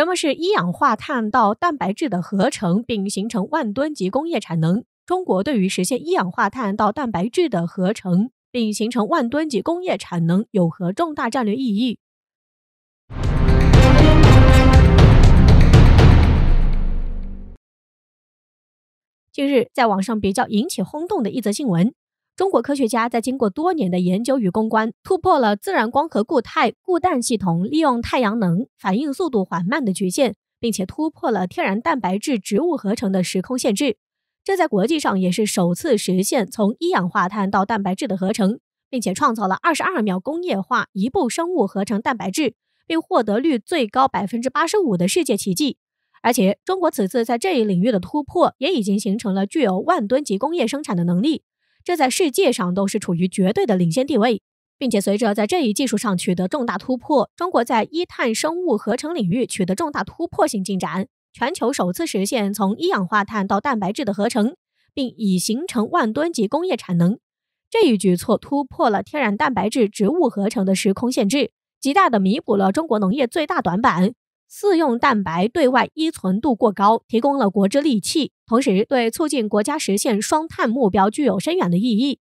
什么是一氧化碳到蛋白质的合成，并形成万吨级工业产能？中国对于实现一氧化碳到蛋白质的合成，并形成万吨级工业产能有何重大战略意义？近日，在网上比较引起轰动的一则新闻。中国科学家在经过多年的研究与攻关，突破了自然光和固态固氮系统利用太阳能反应速度缓慢的局限，并且突破了天然蛋白质植物合成的时空限制。这在国际上也是首次实现从一氧化碳到蛋白质的合成，并且创造了二十二秒工业化一步生物合成蛋白质，并获得率最高百分之八十五的世界奇迹。而且，中国此次在这一领域的突破，也已经形成了具有万吨级工业生产的能力。这在世界上都是处于绝对的领先地位，并且随着在这一技术上取得重大突破，中国在一碳生物合成领域取得重大突破性进展，全球首次实现从一氧化碳到蛋白质的合成，并已形成万吨级工业产能。这一举措突破了天然蛋白质植物合成的时空限制，极大的弥补了中国农业最大短板。自用蛋白对外依存度过高，提供了国之利器，同时对促进国家实现双碳目标具有深远的意义。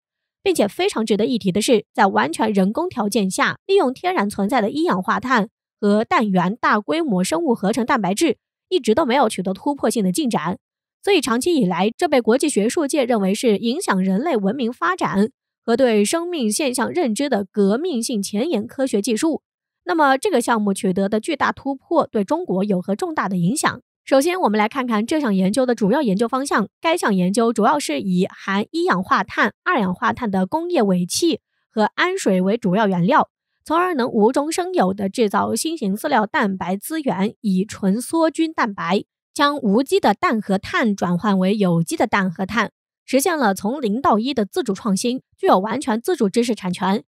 并且非常值得一提的是，在完全人工条件下，利用天然存在的一氧化碳和氮源大规模生物合成蛋白质，一直都没有取得突破性的进展。所以长期以来，这被国际学术界认为是影响人类文明发展和对生命现象认知的革命性前沿科学技术。那么，这个项目取得的巨大突破对中国有何重大的影响？首先，我们来看看这项研究的主要研究方向。该项研究主要是以含一氧化碳、二氧化碳的工业尾气和氨水为主要原料，从而能无中生有的制造新型饲料蛋白资源——以纯梭菌蛋白，将无机的氮和碳转换为有机的氮和碳，实现了从零到一的自主创新，具有完全自主知识产权。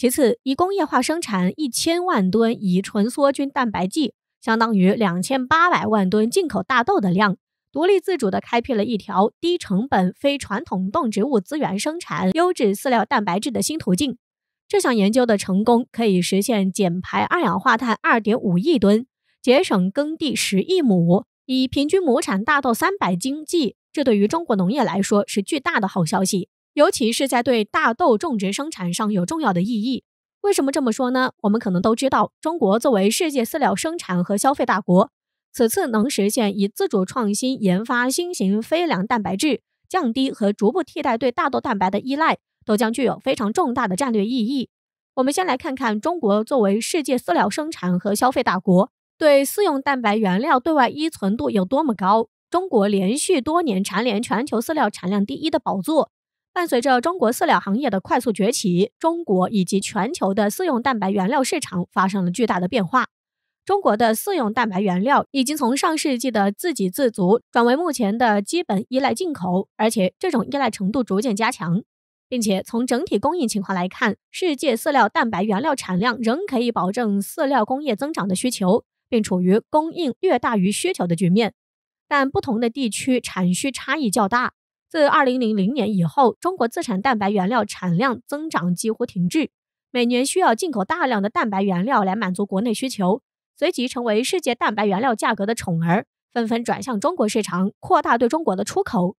其次，以工业化生产一千万吨乙醇梭菌蛋白剂，相当于两千八百万吨进口大豆的量，独立自主地开辟了一条低成本、非传统动植物资源生产优质饲料蛋白质的新途径。这项研究的成功，可以实现减排二氧化碳二点五亿吨，节省耕地十亿亩。以平均亩产大豆三百斤计，这对于中国农业来说是巨大的好消息。尤其是在对大豆种植生产上有重要的意义。为什么这么说呢？我们可能都知道，中国作为世界饲料生产和消费大国，此次能实现以自主创新研发新型非粮蛋白质，降低和逐步替代对大豆蛋白的依赖，都将具有非常重大的战略意义。我们先来看看中国作为世界饲料生产和消费大国，对饲用蛋白原料对外依存度有多么高。中国连续多年蝉联全球饲料产量第一的宝座。伴随着中国饲料行业的快速崛起，中国以及全球的饲用蛋白原料市场发生了巨大的变化。中国的饲用蛋白原料已经从上世纪的自给自足转为目前的基本依赖进口，而且这种依赖程度逐渐加强。并且从整体供应情况来看，世界饲料蛋白原料产量仍可以保证饲料工业增长的需求，并处于供应略大于需求的局面。但不同的地区产需差异较大。自二零零零年以后，中国自产蛋白原料产量增长几乎停滞，每年需要进口大量的蛋白原料来满足国内需求，随即成为世界蛋白原料价格的宠儿，纷纷转向中国市场扩大对中国的出口。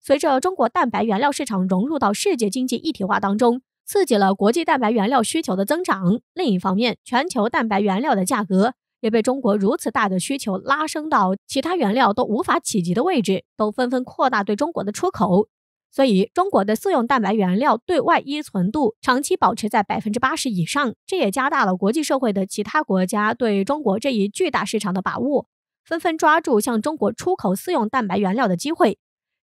随着中国蛋白原料市场融入到世界经济一体化当中，刺激了国际蛋白原料需求的增长。另一方面，全球蛋白原料的价格。也被中国如此大的需求拉升到其他原料都无法企及的位置，都纷纷扩大对中国的出口。所以，中国的饲用蛋白原料对外依存度长期保持在百分之八十以上，这也加大了国际社会的其他国家对中国这一巨大市场的把握，纷纷抓住向中国出口饲用蛋白原料的机会，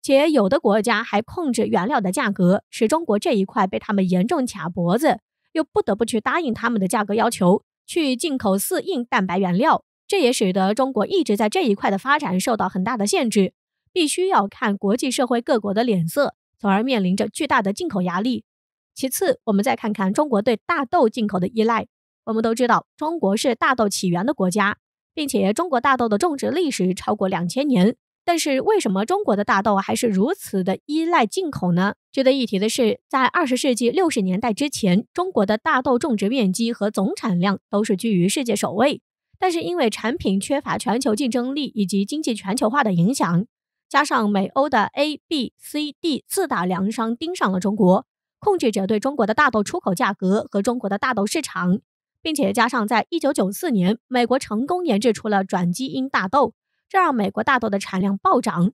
且有的国家还控制原料的价格，使中国这一块被他们严重卡脖子，又不得不去答应他们的价格要求。去进口四硬蛋白原料，这也使得中国一直在这一块的发展受到很大的限制，必须要看国际社会各国的脸色，从而面临着巨大的进口压力。其次，我们再看看中国对大豆进口的依赖。我们都知道，中国是大豆起源的国家，并且中国大豆的种植历史超过两千年。但是为什么中国的大豆还是如此的依赖进口呢？值得一提的是，在二十世纪六十年代之前，中国的大豆种植面积和总产量都是居于世界首位。但是因为产品缺乏全球竞争力以及经济全球化的影响，加上美欧的 A、B、C、D 四大粮商盯上了中国，控制着对中国的大豆出口价格和中国的大豆市场，并且加上在1994年，美国成功研制出了转基因大豆。这让美国大豆的产量暴涨，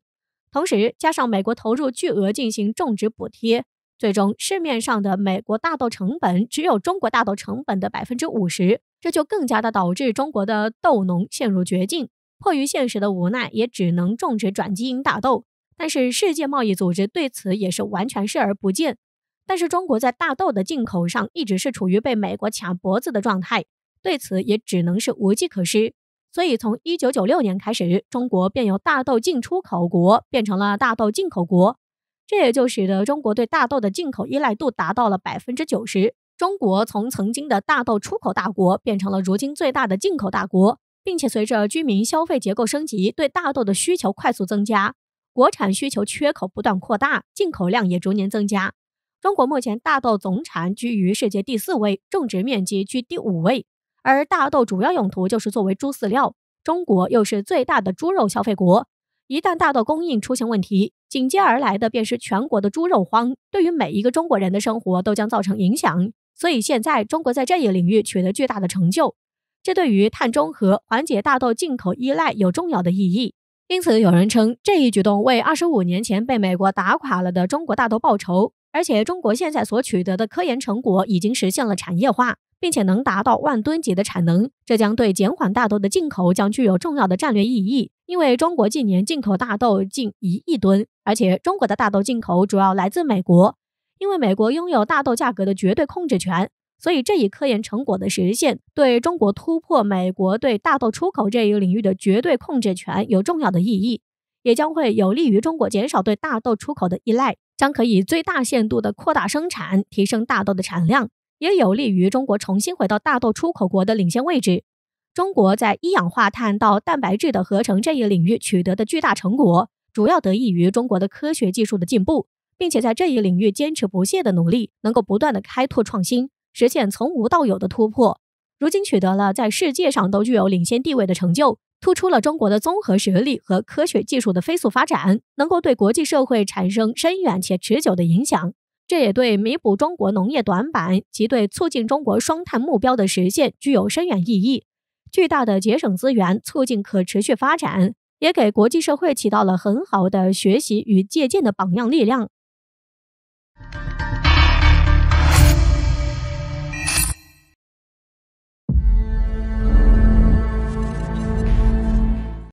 同时加上美国投入巨额进行种植补贴，最终市面上的美国大豆成本只有中国大豆成本的百分之五十，这就更加的导致中国的豆农陷入绝境，迫于现实的无奈，也只能种植转基因大豆。但是世界贸易组织对此也是完全视而不见。但是中国在大豆的进口上一直是处于被美国卡脖子的状态，对此也只能是无计可施。所以，从一九九六年开始，中国便由大豆进出口国变成了大豆进口国，这也就使得中国对大豆的进口依赖度达到了百分之九十。中国从曾经的大豆出口大国变成了如今最大的进口大国，并且随着居民消费结构升级，对大豆的需求快速增加，国产需求缺口不断扩大，进口量也逐年增加。中国目前大豆总产居于世界第四位，种植面积居第五位。而大豆主要用途就是作为猪饲料，中国又是最大的猪肉消费国，一旦大豆供应出现问题，紧接而来的便是全国的猪肉荒，对于每一个中国人的生活都将造成影响。所以现在中国在这一领域取得巨大的成就，这对于碳中和、缓解大豆进口依赖有重要的意义。因此，有人称这一举动为二十五年前被美国打垮了的中国大豆报仇。而且，中国现在所取得的科研成果已经实现了产业化。并且能达到万吨级的产能，这将对减缓大豆的进口将具有重要的战略意义。因为中国近年进口大豆近一亿吨，而且中国的大豆进口主要来自美国。因为美国拥有大豆价格的绝对控制权，所以这一科研成果的实现对中国突破美国对大豆出口这一领域的绝对控制权有重要的意义，也将会有利于中国减少对大豆出口的依赖，将可以最大限度地扩大生产，提升大豆的产量。也有利于中国重新回到大豆出口国的领先位置。中国在一氧化碳到蛋白质的合成这一领域取得的巨大成果，主要得益于中国的科学技术的进步，并且在这一领域坚持不懈的努力，能够不断的开拓创新，实现从无到有的突破。如今取得了在世界上都具有领先地位的成就，突出了中国的综合实力和科学技术的飞速发展，能够对国际社会产生深远且持久的影响。这也对弥补中国农业短板及对促进中国双碳目标的实现具有深远意义，巨大的节省资源，促进可持续发展，也给国际社会起到了很好的学习与借鉴的榜样力量。